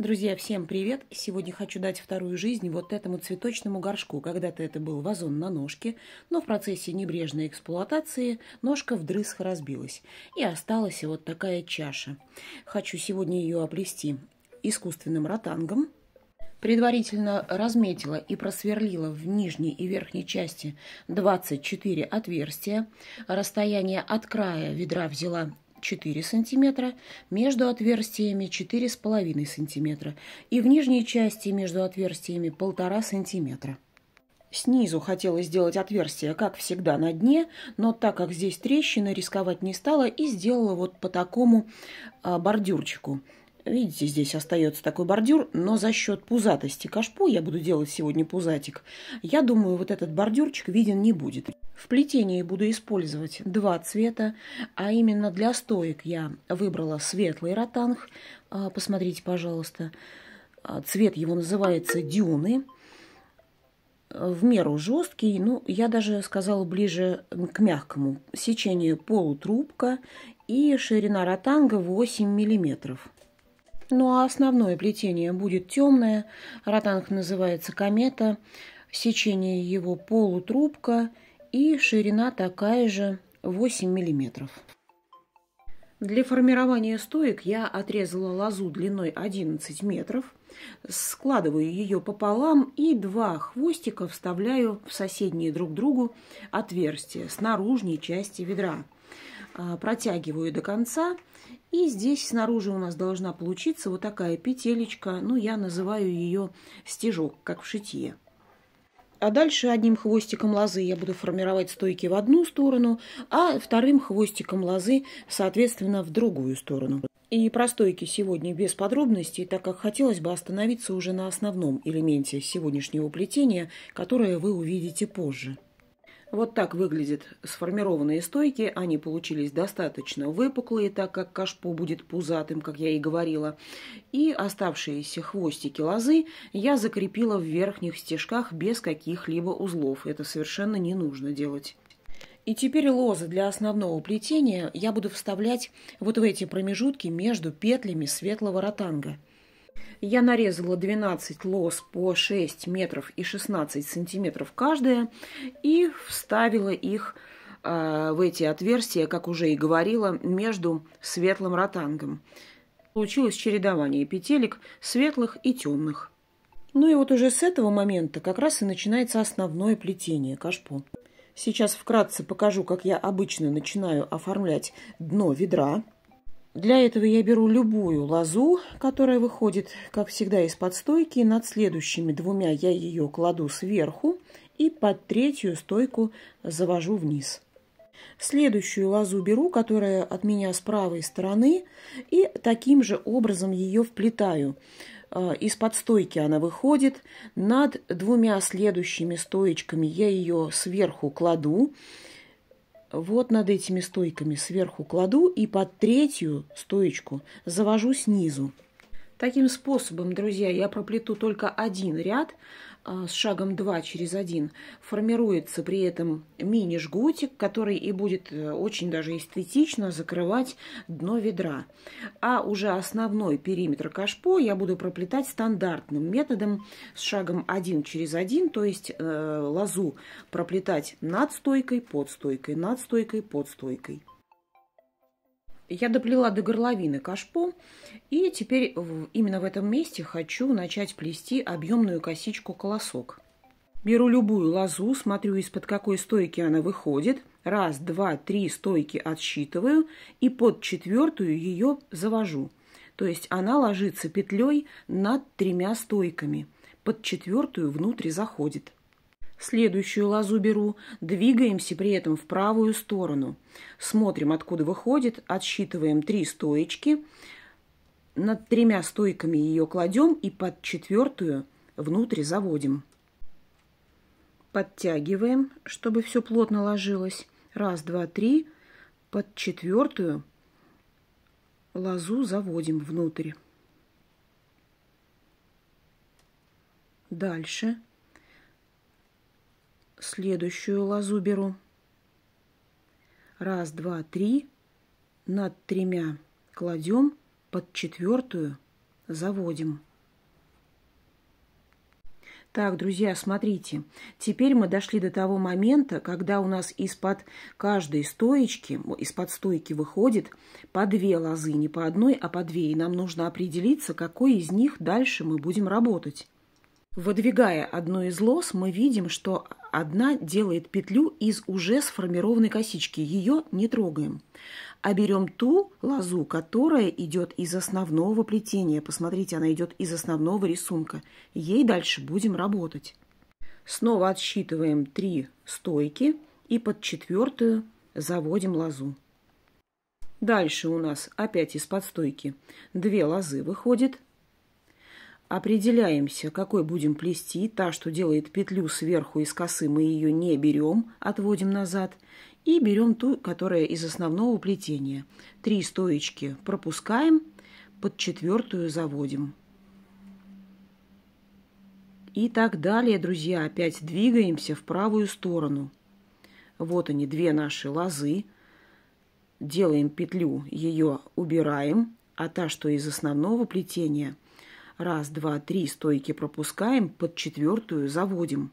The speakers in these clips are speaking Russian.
Друзья, всем привет! Сегодня хочу дать вторую жизнь вот этому цветочному горшку. Когда-то это был вазон на ножке, но в процессе небрежной эксплуатации ножка вдрызг разбилась. И осталась вот такая чаша. Хочу сегодня ее оплести искусственным ротангом. Предварительно разметила и просверлила в нижней и верхней части 24 отверстия. Расстояние от края ведра взяла 4 см, между отверстиями 4,5 см и в нижней части между отверстиями 1,5 см. Снизу хотела сделать отверстие, как всегда, на дне, но так как здесь трещина, рисковать не стала и сделала вот по такому а, бордюрчику. Видите, здесь остается такой бордюр, но за счет пузатости кашпо, я буду делать сегодня пузатик, я думаю, вот этот бордюрчик виден не будет. В плетении буду использовать два цвета, а именно для стоек я выбрала светлый ротанг. А, посмотрите, пожалуйста. А, цвет его называется «Дюны». В меру жесткий, ну, я даже сказала ближе к мягкому. Сечение полутрубка и ширина ротанга 8 миллиметров. Ну а основное плетение будет темное. Ротанг называется «Комета». Сечение его полутрубка – и ширина такая же 8 мм. Для формирования стоек я отрезала лозу длиной 11 метров, складываю ее пополам и два хвостика вставляю в соседние друг другу отверстия с наружной части ведра. А, протягиваю до конца, и здесь снаружи у нас должна получиться вот такая петелечка, ну я называю ее стежок, как в шитье а дальше одним хвостиком лозы я буду формировать стойки в одну сторону, а вторым хвостиком лозы, соответственно, в другую сторону. И про стойки сегодня без подробностей, так как хотелось бы остановиться уже на основном элементе сегодняшнего плетения, которое вы увидите позже. Вот так выглядят сформированные стойки. Они получились достаточно выпуклые, так как кашпо будет пузатым, как я и говорила. И оставшиеся хвостики лозы я закрепила в верхних стежках без каких-либо узлов. Это совершенно не нужно делать. И теперь лозы для основного плетения я буду вставлять вот в эти промежутки между петлями светлого ротанга – я нарезала 12 лос по 6 метров и 16 сантиметров каждая и вставила их а, в эти отверстия, как уже и говорила, между светлым ротангом. Получилось чередование петелек светлых и темных. Ну и вот уже с этого момента как раз и начинается основное плетение кашпо. Сейчас вкратце покажу, как я обычно начинаю оформлять дно ведра. Для этого я беру любую лозу, которая выходит, как всегда, из-под стойки. Над следующими двумя я ее кладу сверху и под третью стойку завожу вниз. Следующую лозу беру, которая от меня с правой стороны, и таким же образом ее вплетаю. Э, из-под стойки она выходит. Над двумя следующими стоечками я ее сверху кладу вот над этими стойками сверху кладу и под третью стоечку завожу снизу. Таким способом, друзья, я проплету только один ряд, а, с шагом 2 через 1 формируется при этом мини-жгутик, который и будет э, очень даже эстетично закрывать дно ведра. А уже основной периметр кашпо я буду проплетать стандартным методом с шагом 1 через 1, то есть э, лозу проплетать над стойкой, под стойкой, над стойкой, под стойкой. Я доплела до горловины кашпо, и теперь именно в этом месте хочу начать плести объемную косичку колосок. Беру любую лозу, смотрю, из-под какой стойки она выходит. Раз, два, три стойки отсчитываю и под четвертую ее завожу. То есть она ложится петлей над тремя стойками. Под четвертую внутрь заходит. Следующую лозу беру. Двигаемся при этом в правую сторону. Смотрим, откуда выходит. Отсчитываем три стоечки. Над тремя стойками ее кладем и под четвертую внутрь заводим. Подтягиваем, чтобы все плотно ложилось. Раз, два, три. Под четвертую лозу заводим внутрь. Дальше. Следующую лозу беру. Раз, два, три. Над тремя кладем, под четвертую заводим. Так, друзья, смотрите, теперь мы дошли до того момента, когда у нас из-под каждой стоечки, из-под стойки выходит по две лозы, не по одной, а по две. И нам нужно определиться, какой из них дальше мы будем работать. Выдвигая одну из лос, мы видим, что одна делает петлю из уже сформированной косички. Ее не трогаем. А берем ту лозу, которая идет из основного плетения. Посмотрите, она идет из основного рисунка. Ей дальше будем работать. Снова отсчитываем три стойки и под четвертую заводим лозу. Дальше у нас опять из-под стойки 2 лозы выходит – Определяемся, какой будем плести, та, что делает петлю сверху из косы, мы ее не берем, отводим назад, и берем ту, которая из основного плетения. Три стоечки пропускаем, под четвертую заводим. И так далее, друзья, опять двигаемся в правую сторону. Вот они, две наши лозы. Делаем петлю, ее убираем, а та, что из основного плетения – Раз, два, три стойки пропускаем, под четвертую заводим.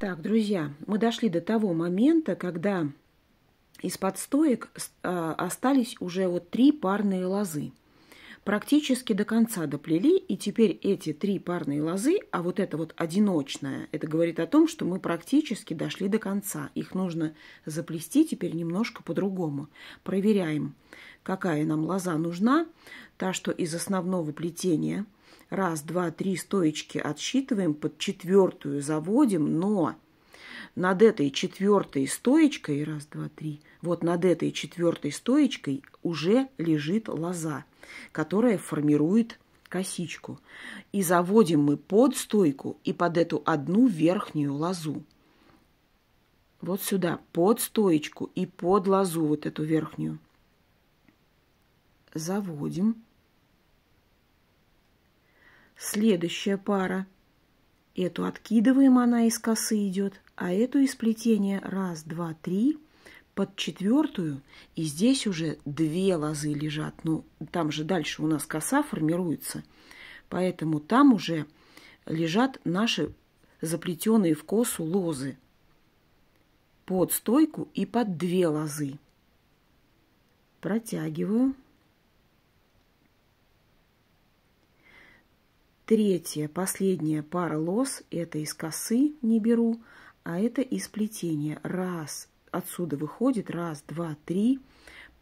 Так, друзья, мы дошли до того момента, когда из-под стоек а, остались уже вот три парные лозы. Практически до конца доплели, и теперь эти три парные лозы, а вот это вот одиночная, это говорит о том, что мы практически дошли до конца. Их нужно заплести теперь немножко по-другому. Проверяем, какая нам лоза нужна, та, что из основного плетения – раз, два, три стоечки отсчитываем, под четвертую заводим, но над этой четвертой стоечкой, раз, два, три, вот над этой четвертой стоечкой уже лежит лоза, которая формирует косичку. И заводим мы под стойку и под эту одну верхнюю лозу. Вот сюда, под стоечку и под лозу вот эту верхнюю. Заводим. Следующая пара. Эту откидываем, она из косы идет, а эту из плетения раз, два, три под четвертую, и здесь уже две лозы лежат. Ну, там же дальше у нас коса формируется, поэтому там уже лежат наши заплетенные в косу лозы под стойку и под две лозы. Протягиваю. Третья, последняя пара лос, это из косы не беру, а это из плетения. Раз, отсюда выходит, раз, два, три,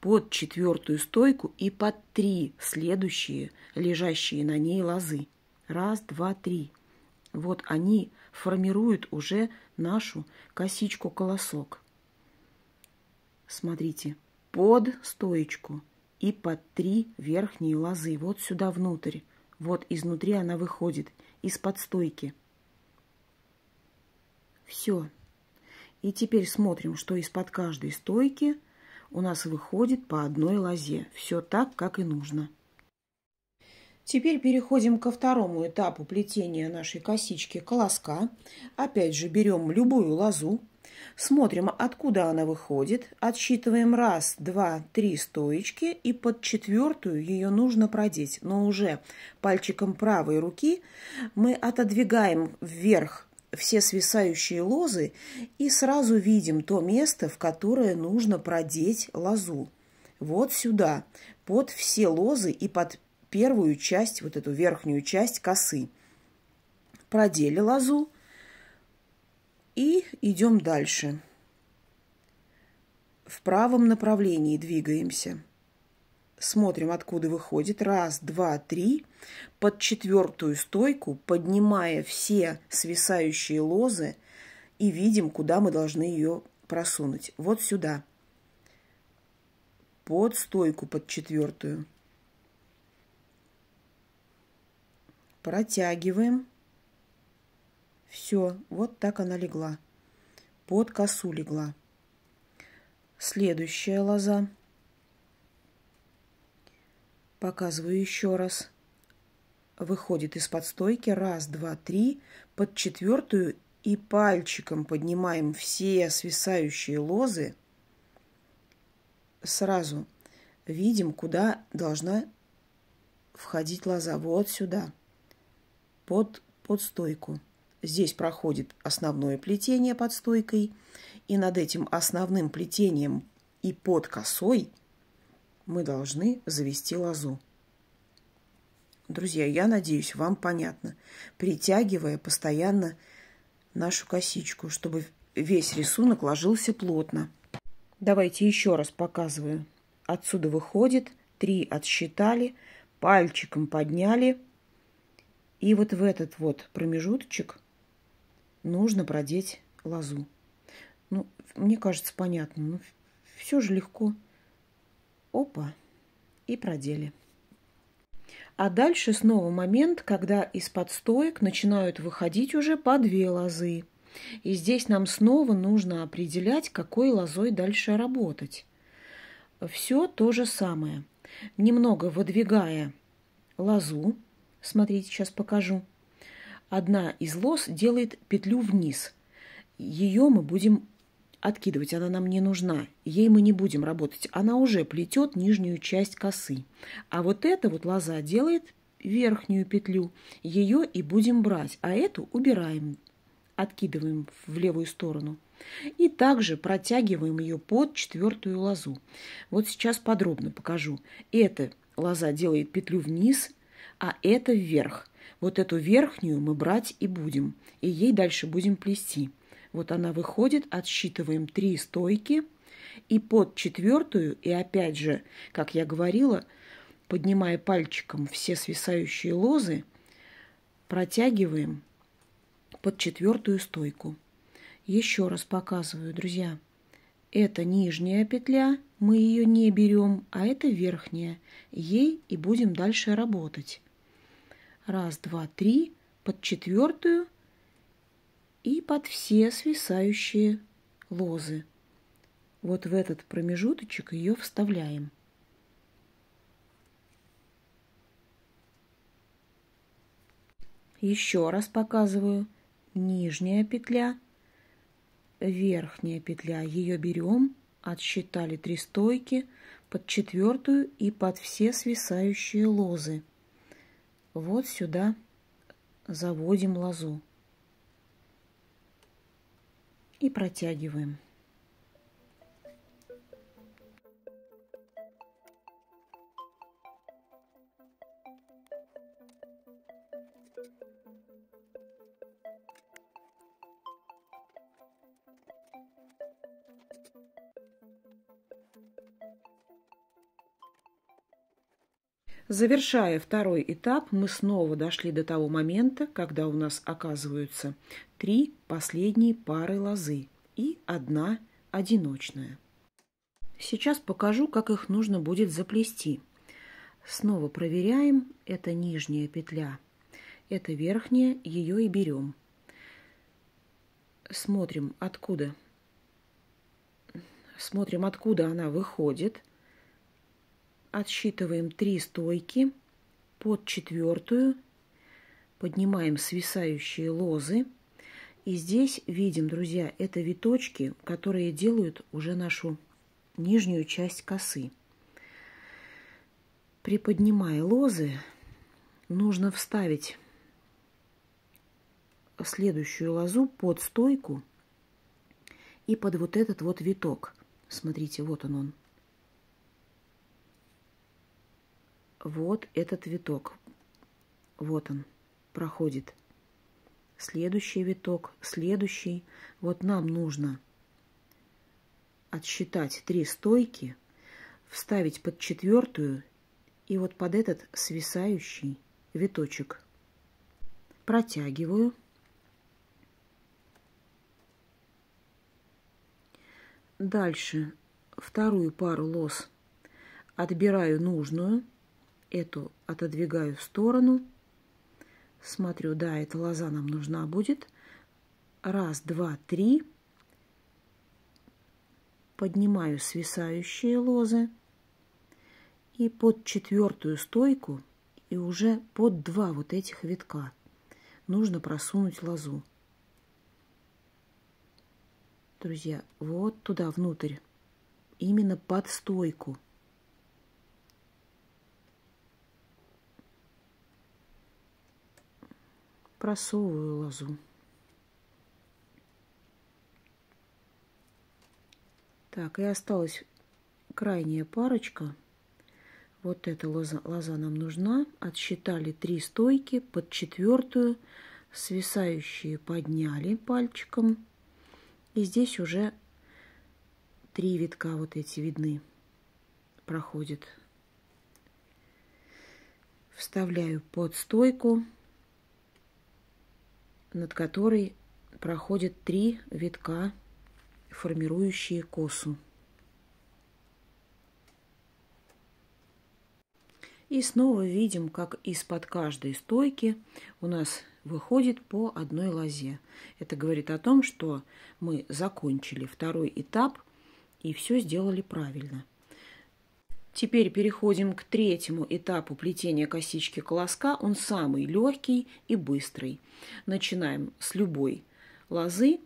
под четвертую стойку и под три следующие, лежащие на ней лозы. Раз, два, три. Вот они формируют уже нашу косичку-колосок. Смотрите, под стоечку и под три верхние лозы, вот сюда внутрь. Вот изнутри она выходит, из-под стойки. Все. И теперь смотрим, что из-под каждой стойки у нас выходит по одной лозе. Все так, как и нужно. Теперь переходим ко второму этапу плетения нашей косички колоска. Опять же берем любую лозу, Смотрим, откуда она выходит, отсчитываем раз, два, три стоечки, и под четвертую ее нужно продеть, но уже пальчиком правой руки мы отодвигаем вверх все свисающие лозы и сразу видим то место, в которое нужно продеть лозу. Вот сюда, под все лозы и под первую часть, вот эту верхнюю часть косы. Продели лозу, и идем дальше. В правом направлении двигаемся. Смотрим, откуда выходит. Раз, два, три. Под четвертую стойку, поднимая все свисающие лозы, и видим, куда мы должны ее просунуть. Вот сюда. Под стойку, под четвертую. Протягиваем. Все, вот так она легла. Под косу легла. Следующая лоза. Показываю еще раз. Выходит из-под стойки. Раз, два, три. Под четвертую и пальчиком поднимаем все свисающие лозы. Сразу видим, куда должна входить лоза. Вот сюда. Под, под стойку. Здесь проходит основное плетение под стойкой, и над этим основным плетением и под косой мы должны завести лозу. Друзья, я надеюсь, вам понятно. Притягивая постоянно нашу косичку, чтобы весь рисунок ложился плотно. Давайте еще раз показываю. Отсюда выходит, три отсчитали, пальчиком подняли. И вот в этот вот промежуточек нужно продеть лозу. Ну, мне кажется, понятно. Ну, все же легко. Опа. И продели. А дальше снова момент, когда из-под стоек начинают выходить уже по две лозы. И здесь нам снова нужно определять, какой лозой дальше работать. Все то же самое. Немного выдвигая лозу, смотрите, сейчас покажу – Одна из лос делает петлю вниз. Ее мы будем откидывать, она нам не нужна. Ей мы не будем работать. Она уже плетет нижнюю часть косы. А вот эта вот лоза делает верхнюю петлю. Ее и будем брать, а эту убираем, откидываем в левую сторону. И также протягиваем ее под четвертую лозу. Вот сейчас подробно покажу. Эта лоза делает петлю вниз, а эта вверх. Вот эту верхнюю мы брать и будем, и ей дальше будем плести. Вот она выходит, отсчитываем три стойки, и под четвертую, и опять же, как я говорила, поднимая пальчиком все свисающие лозы, протягиваем под четвертую стойку. Еще раз показываю, друзья. Это нижняя петля, мы ее не берем, а это верхняя. Ей и будем дальше работать раз, два, три, под четвертую и под все свисающие лозы. Вот в этот промежуточек ее вставляем. Еще раз показываю. Нижняя петля, верхняя петля. Ее берем, отсчитали три стойки под четвертую и под все свисающие лозы. Вот сюда заводим лозу и протягиваем. Завершая второй этап, мы снова дошли до того момента, когда у нас оказываются три последние пары лозы и одна одиночная. Сейчас покажу, как их нужно будет заплести. Снова проверяем. Это нижняя петля. Это верхняя, ее и берем. Смотрим, откуда. Смотрим, откуда она выходит – отсчитываем три стойки под четвертую, поднимаем свисающие лозы. И здесь видим, друзья, это виточки, которые делают уже нашу нижнюю часть косы. Приподнимая лозы, нужно вставить следующую лозу под стойку и под вот этот вот виток. Смотрите, вот он он. Вот этот виток. Вот он. Проходит. Следующий виток, следующий. Вот нам нужно отсчитать три стойки, вставить под четвертую и вот под этот свисающий виточек. Протягиваю. Дальше вторую пару лос отбираю нужную эту отодвигаю в сторону. Смотрю, да, эта лоза нам нужна будет. Раз, два, три. Поднимаю свисающие лозы. И под четвертую стойку и уже под два вот этих витка нужно просунуть лозу. Друзья, вот туда внутрь, именно под стойку. просовываю лозу. Так, и осталась крайняя парочка. Вот эта лоза, лоза нам нужна. Отсчитали три стойки. Под четвертую свисающие подняли пальчиком. И здесь уже три витка вот эти видны. Проходит. Вставляю под стойку над которой проходят три витка, формирующие косу. И снова видим, как из-под каждой стойки у нас выходит по одной лозе. Это говорит о том, что мы закончили второй этап и все сделали правильно – Теперь переходим к третьему этапу плетения косички колоска. Он самый легкий и быстрый. Начинаем с любой лозы.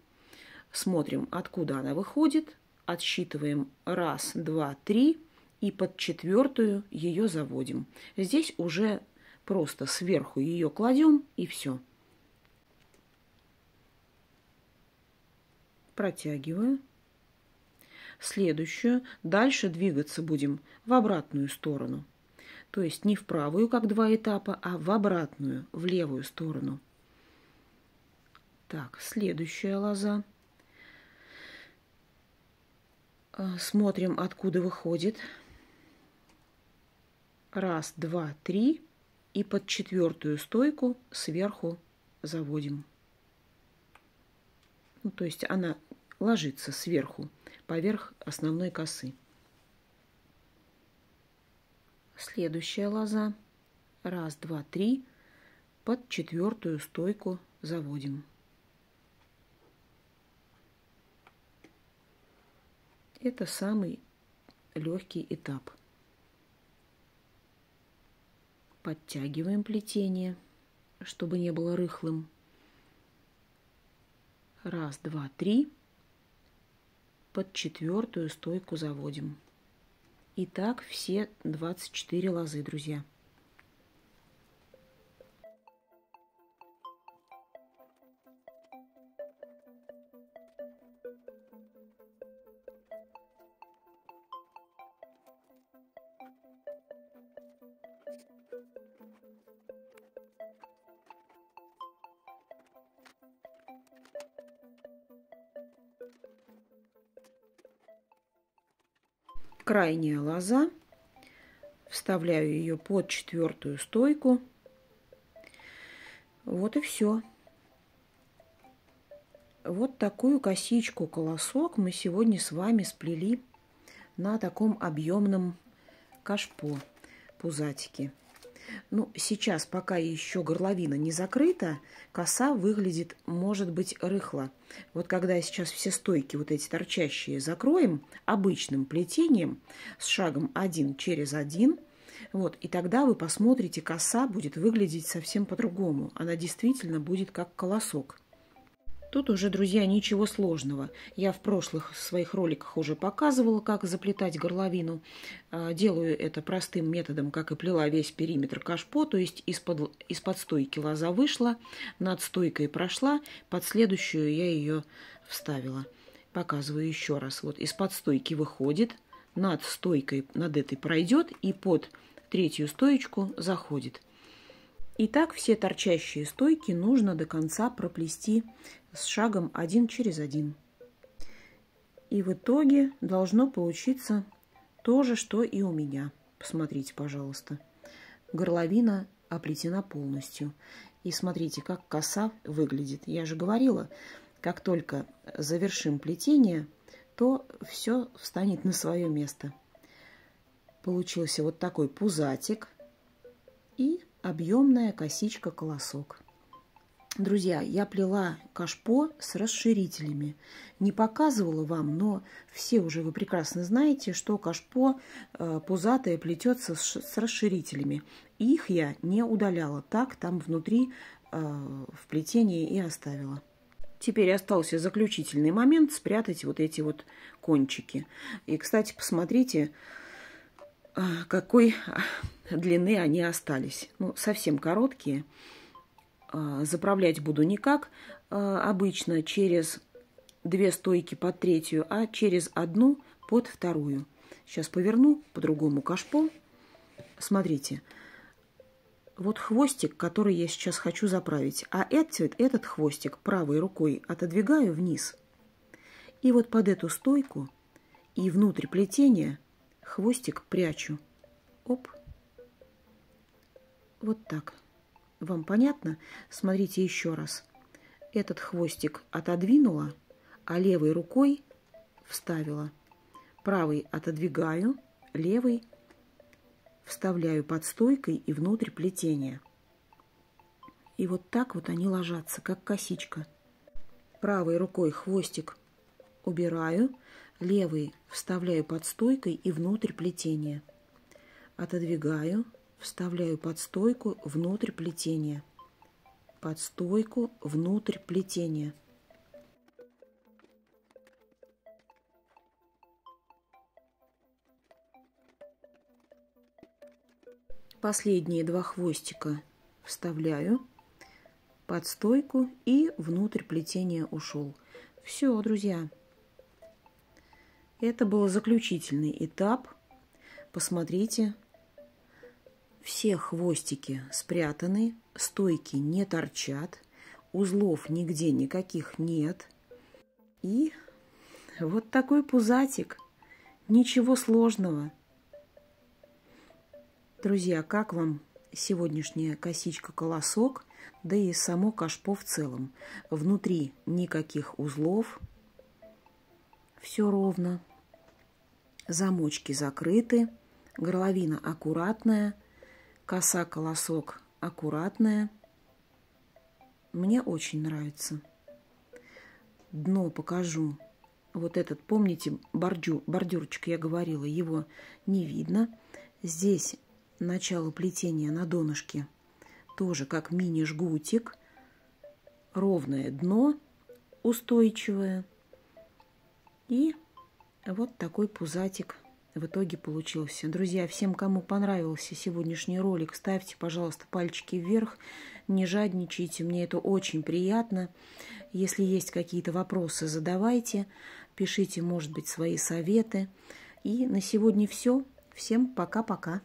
Смотрим, откуда она выходит. Отсчитываем раз, два, три. И под четвертую ее заводим. Здесь уже просто сверху ее кладем и все. Протягиваю следующую, дальше двигаться будем в обратную сторону. То есть не в правую, как два этапа, а в обратную, в левую сторону. Так, следующая лоза. Э, смотрим, откуда выходит. Раз, два, три. И под четвертую стойку сверху заводим. Ну, то есть она ложится сверху поверх основной косы. Следующая лоза. Раз, два, три. Под четвертую стойку заводим. Это самый легкий этап. Подтягиваем плетение, чтобы не было рыхлым. Раз, два, три под четвертую стойку заводим. Итак, так все 24 лозы, друзья. крайняя лоза. Вставляю ее под четвертую стойку. Вот и все. Вот такую косичку колосок мы сегодня с вами сплели на таком объемном кашпо пузатики. Ну, сейчас, пока еще горловина не закрыта, коса выглядит, может быть, рыхло. Вот когда я сейчас все стойки вот эти торчащие закроем обычным плетением с шагом 1 через 1, вот, и тогда вы посмотрите, коса будет выглядеть совсем по-другому. Она действительно будет как колосок. Тут уже, друзья, ничего сложного. Я в прошлых своих роликах уже показывала, как заплетать горловину. А, делаю это простым методом, как и плела весь периметр кашпо, то есть из-под из -под стойки лоза вышла, над стойкой прошла, под следующую я ее вставила. Показываю еще раз. Вот из-под стойки выходит, над стойкой над этой пройдет и под третью стоечку заходит. Итак, все торчащие стойки нужно до конца проплести с шагом один через один. И в итоге должно получиться то же, что и у меня. Посмотрите, пожалуйста. Горловина оплетена полностью. И смотрите, как коса выглядит. Я же говорила, как только завершим плетение, то все встанет на свое место. Получился вот такой пузатик. И объемная косичка-колосок. Друзья, я плела кашпо с расширителями. Не показывала вам, но все уже вы прекрасно знаете, что кашпо э, пузатое плетется с, с расширителями. Их я не удаляла, так там внутри э, в плетении и оставила. Теперь остался заключительный момент спрятать вот эти вот кончики. И, кстати, посмотрите, а, какой а, длины они остались. Ну, совсем короткие. А, заправлять буду не как обычно, через две стойки под третью, а через одну под вторую. Сейчас поверну по-другому кашпо. Смотрите, вот хвостик, который я сейчас хочу заправить. А этот, этот хвостик правой рукой отодвигаю вниз. И вот под эту стойку и внутрь плетения – хвостик прячу. Оп. Вот так. Вам понятно? Смотрите еще раз. Этот хвостик отодвинула, а левой рукой вставила. Правый отодвигаю, левый вставляю под стойкой и внутрь плетения. И вот так вот они ложатся, как косичка. Правой рукой хвостик убираю, Левый вставляю под стойкой и внутрь плетения. Отодвигаю, вставляю под стойку, внутрь плетения. Под стойку, внутрь плетения. Последние два хвостика вставляю под стойку и внутрь плетения ушел. Все, друзья. Это был заключительный этап. Посмотрите, все хвостики спрятаны, стойки не торчат, узлов нигде никаких нет. И вот такой пузатик. Ничего сложного. Друзья, как вам сегодняшняя косичка-колосок, да и само кашпо в целом? Внутри никаких узлов, все ровно замочки закрыты, горловина аккуратная, коса-колосок аккуратная. Мне очень нравится. Дно покажу. Вот этот, помните, бордю, бордюрчик, я говорила, его не видно. Здесь начало плетения на донышке тоже как мини-жгутик. Ровное дно, устойчивое. И вот такой пузатик в итоге получился. Друзья, всем, кому понравился сегодняшний ролик, ставьте, пожалуйста, пальчики вверх, не жадничайте, мне это очень приятно. Если есть какие-то вопросы, задавайте, пишите, может быть, свои советы. И на сегодня все. Всем пока-пока.